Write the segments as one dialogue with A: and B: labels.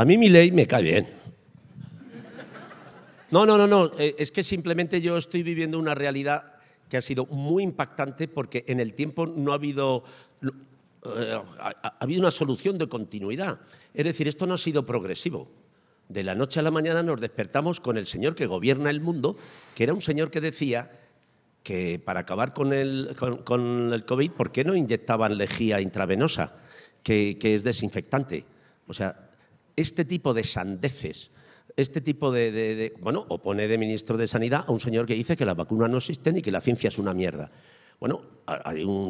A: A mí mi ley me cae bien. No, no, no, no. Eh, es que simplemente yo estoy viviendo una realidad que ha sido muy impactante porque en el tiempo no ha habido, eh, ha, habido una solución de continuidad. Es decir, esto no ha sido progresivo. De la noche a la mañana nos despertamos con el señor que gobierna el mundo, que era un señor que decía que para acabar con el, COVID, ¿por qué no inyectaban lejía intravenosa, que, que es desinfectante? O sea, este tipo de sandeces, este tipo de, Bueno, opone de ministro de Sanidad a un señor que dice que las vacunas no existen y que la ciencia es una mierda. Bueno,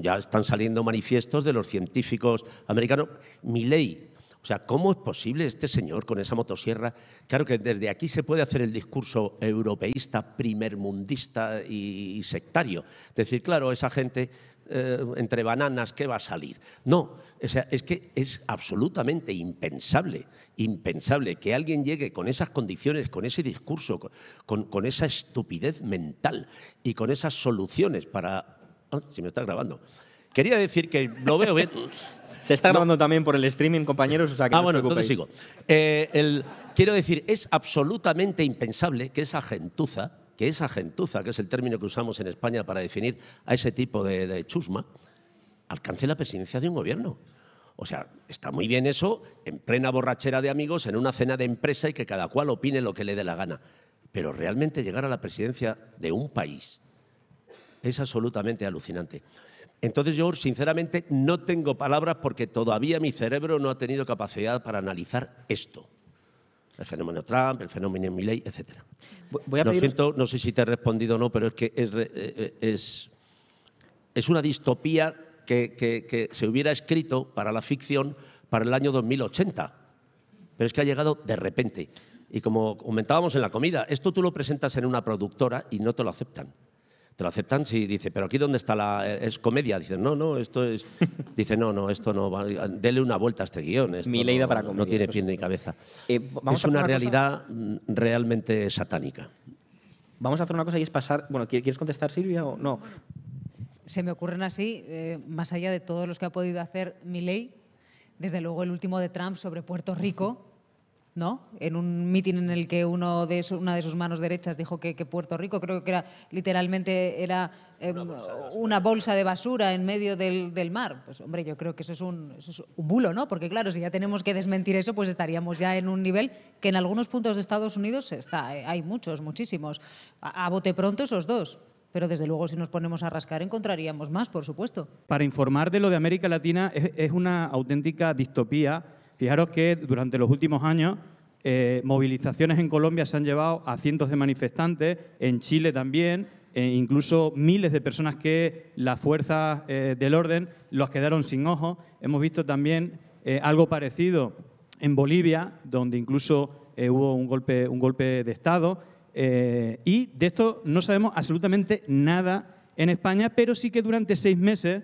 A: ya están saliendo manifiestos de los científicos americanos. Mi ley o sea, ¿cómo es posible este señor con esa motosierra? Claro que desde aquí se puede hacer el discurso europeísta, primermundista y sectario. Decir, claro, esa gente eh, entre bananas, ¿qué va a salir? No, o sea, es que es absolutamente impensable, impensable que alguien llegue con esas condiciones, con ese discurso, con, esa estupidez mental y con esas soluciones para... Ah, si me está grabando. Quería decir que lo veo bien. Se está grabando también por el streaming, compañeros, Ah, bueno, entonces sigo. Eh, quiero decir, es absolutamente impensable que esa gentuza, que esa gentuza, que es el término que usamos en España para definir a ese tipo de, de chusma, alcance la presidencia de un gobierno. O sea, está muy bien eso en plena borrachera de amigos, en una cena de empresa y que cada cual opine lo que le dé la gana. Pero realmente llegar a la presidencia de un país es absolutamente alucinante. Entonces yo, sinceramente, no tengo palabras porque todavía mi cerebro no ha tenido capacidad para analizar esto. El fenómeno Trump, el fenómeno Milley, etc. Lo siento, no sé si te he respondido o no, pero es que es, eh, eh, es, una distopía que, que se hubiera escrito para la ficción para el año 2080. Pero es que ha llegado de repente. Y como comentábamos en la comida, esto tú lo presentas en una productora y no te lo aceptan te lo aceptan, sí, dice, pero aquí dónde está la... Eh, es comedia, dice, no, no, esto es... dice, no, no, esto no, va, dele una vuelta a este guión. Mi no, para No tiene pie ni cabeza. Eh, es una, realidad mm, realmente satánica. Vamos a hacer una cosa y es pasar... Bueno, ¿quieres contestar, Silvia, o no?
B: Se me ocurren así, eh, más allá de todos los que ha podido hacer mi ley, desde luego el último de Trump sobre Puerto Rico, ¿no? En un mitin en el que uno de una de sus manos derechas dijo que, Puerto Rico, creo que era literalmente era em, una, bolsa de basura en medio del, mar. Pues hombre, yo creo que eso es, un, bulo, ¿no? Porque claro, si ya tenemos que desmentir eso, pues estaríamos ya en un nivel que en algunos puntos de Estados Unidos está, eh, hay muchos, muchísimos. A, bote pronto esos dos. Pero desde luego si nos ponemos a rascar encontraríamos más, por supuesto.
C: Para informar de lo de América Latina es, es una auténtica distopía Fijaros que durante los últimos años eh, movilizaciones en Colombia se han llevado a cientos de manifestantes, en Chile también, e incluso miles de personas que las fuerzas eh, del orden los quedaron sin ojos. Hemos visto también eh, algo parecido en Bolivia, donde incluso hubo un golpe, un golpe de Estado. y de esto no sabemos absolutamente nada en España, pero sí que durante seis meses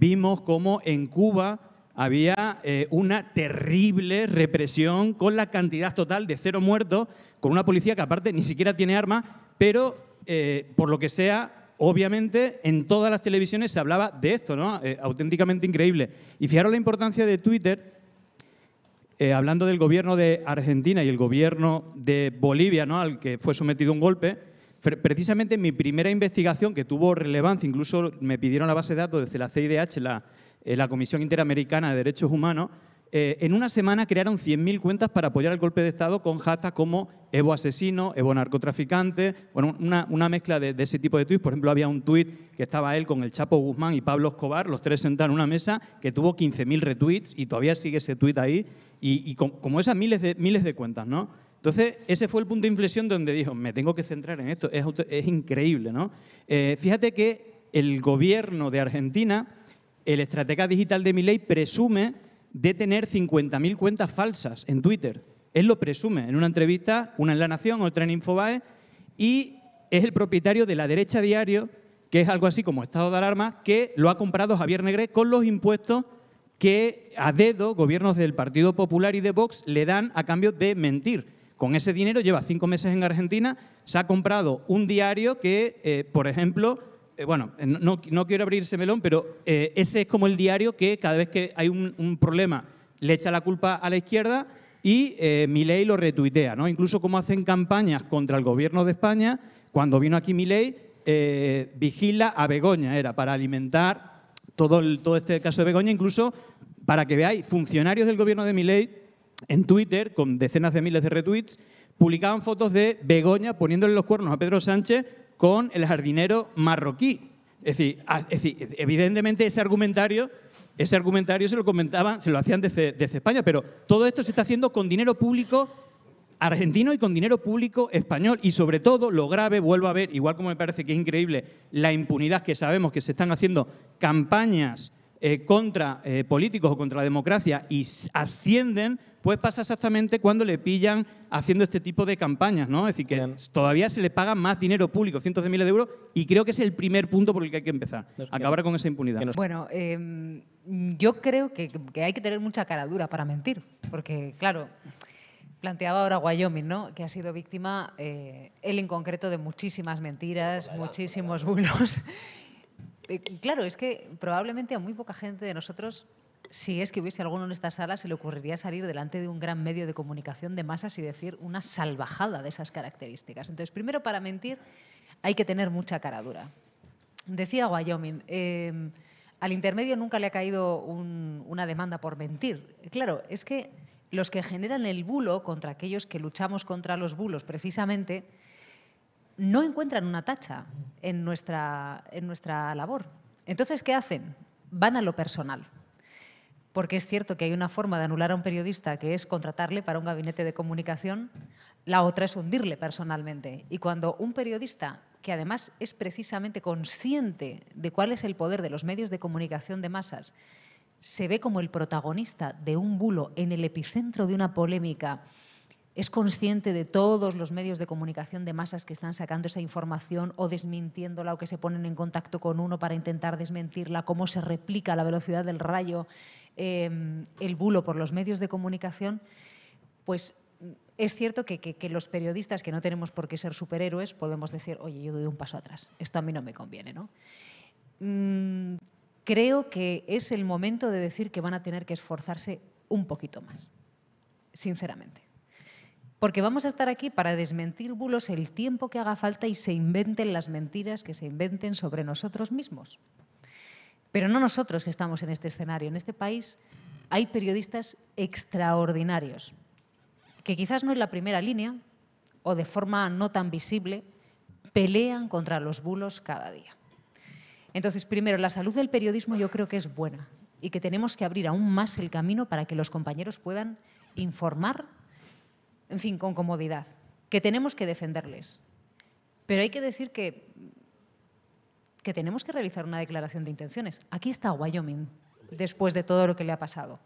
C: vimos cómo en Cuba había eh, una terrible represión con la cantidad total de cero muertos, con una policía que aparte ni siquiera tiene armas, pero eh, por lo que sea, obviamente en todas las televisiones se hablaba de esto, ¿no? Eh, auténticamente increíble. Y fijaros la importancia de Twitter, hablando del gobierno de Argentina y el gobierno de Bolivia, ¿no? Al que fue sometido un golpe. Precisamente mi primera investigación, que tuvo relevancia, incluso me pidieron la base de datos desde la CIDH, la, eh, la Comisión Interamericana de Derechos Humanos, eh, en una semana crearon 100.000 cuentas para apoyar el golpe de Estado con hashtags como Evo asesino, Evo narcotraficante, bueno, una, mezcla de, ese tipo de tweets. Por ejemplo, había un tweet que estaba él con el Chapo Guzmán y Pablo Escobar, los tres sentados en una mesa, que tuvo 15.000 retweets y todavía sigue ese tweet ahí, y, como esas miles de, miles de cuentas, ¿no? Entonces, ese fue el punto de inflexión donde dijo, me tengo que centrar en esto, es, increíble, ¿no? Eh, fíjate que el gobierno de Argentina el estratega digital de Miley presume de tener 50.000 cuentas falsas en Twitter. Él lo presume en una entrevista, una en La Nación, otra en Infobae, y es el propietario de la derecha diario, que es algo así como estado de alarma, que lo ha comprado Javier Negre con los impuestos que a dedo gobiernos del Partido Popular y de Vox le dan a cambio de mentir. Con ese dinero lleva cinco meses en Argentina, se ha comprado un diario que, eh, por ejemplo, eh, bueno, eh, no, quiero abrirse melón, pero eh, ese es como el diario que cada vez que hay un, problema le echa la culpa a la izquierda y eh, Milei lo retuitea, ¿no? Incluso como hacen campañas contra el gobierno de España, cuando vino aquí Milei, vigila a Begoña, era para alimentar todo, este caso de Begoña, incluso para que veáis, funcionarios del gobierno de Milei en Twitter, con decenas de miles de retweets, publicaban fotos de Begoña poniéndole los cuernos a Pedro Sánchez con el jardinero marroquí. Es decir, es evidentemente ese argumentario, ese argumentario se lo comentaban, se lo hacían desde, España, pero todo esto se está haciendo con dinero público argentino y con dinero público español. Y sobre todo, lo grave, vuelvo a ver, igual como me parece que es increíble la impunidad que sabemos que se están haciendo campañas eh, contra eh, políticos o contra la democracia y ascienden pues pasa exactamente cuando le pillan haciendo este tipo de campañas, ¿no? Es decir, que todavía se le paga más dinero público, cientos de miles de euros, y creo que es el primer punto por el que hay que empezar, acabar con esa impunidad.
B: Bueno, em, yo creo que, hay que tener mucha cara dura para mentir, porque, claro, planteaba ahora Wyoming, ¿no? que ha sido víctima, eh, él en concreto, de muchísimas mentiras, muchísimos bulos. Eh, claro, es que probablemente a muy poca gente de nosotros si es que hubiese alguno en esta sala, se le ocurriría salir delante de un gran medio de comunicación de masas y decir una salvajada de esas características. Entonces, primero, para mentir hay que tener mucha caradura. Decía Wyoming, em, al intermedio nunca le ha caído una demanda por mentir. Claro, es que los que generan el bulo contra aquellos que luchamos contra los bulos, precisamente, no encuentran una tacha en nuestra, en nuestra labor. Entonces, ¿qué hacen? Van a lo personal porque es cierto que hay una forma de anular a un periodista que es contratarle para un gabinete de comunicación, la otra es hundirle personalmente. Y cuando un periodista, que además es precisamente consciente de cuál es el poder de los medios de comunicación de masas, se ve como el protagonista de un bulo en el epicentro de una polémica, es consciente de todos los medios de comunicación de masas que están sacando esa información o desmintiéndola o que se ponen en contacto con uno para intentar desmentirla, cómo se replica la velocidad del rayo, Em, el bulo por los medios de comunicación, pues mm, es cierto que, los periodistas, que no tenemos por qué ser superhéroes, podemos decir, oye, yo doy un paso atrás, esto a mí no me conviene, mm, creo que es el momento de decir que van a tener que esforzarse un poquito más, sinceramente. Porque vamos a estar aquí para desmentir bulos el tiempo que haga falta y se inventen las mentiras que se inventen sobre nosotros mismos. Pero no nosotros que estamos en este escenario. En este país hay periodistas extraordinarios, que quizás no en la primera línea o de forma no tan visible, pelean contra los bulos cada día. Entonces, primero, la salud del periodismo yo creo que es buena y que tenemos que abrir aún más el camino para que los compañeros puedan informar, en fin, con comodidad, que tenemos que defenderles. Pero hay que decir que que tenemos que realizar una declaración de intenciones. Aquí está Wyoming, después de todo lo que le ha pasado.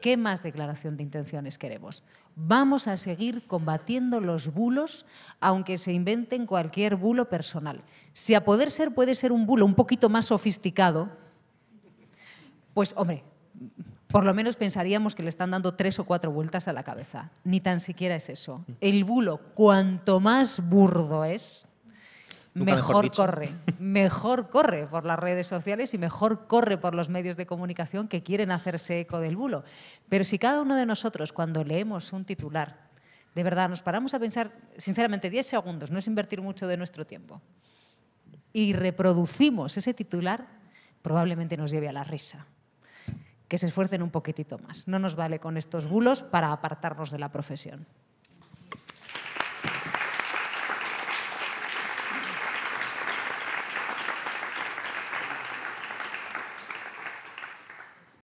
B: ¿Qué más declaración de intenciones queremos? Vamos a seguir combatiendo los bulos, aunque se inventen cualquier bulo personal. Si a poder ser puede ser un bulo un poquito más sofisticado, pues hombre, por lo menos pensaríamos que le están dando tres o cuatro vueltas a la cabeza. Ni tan siquiera es eso. El bulo, cuanto más burdo es, mejor, mejor corre, mejor corre por las redes sociales y mejor corre por los medios de comunicación que quieren hacerse eco del bulo. Pero si cada uno de nosotros, cuando leemos un titular, de verdad nos paramos a pensar, sinceramente, 10 segundos, no es invertir mucho de nuestro tiempo, y reproducimos ese titular, probablemente nos lleve a la risa. Que se esfuercen un poquitito más. No nos vale con estos bulos para apartarnos de la profesión.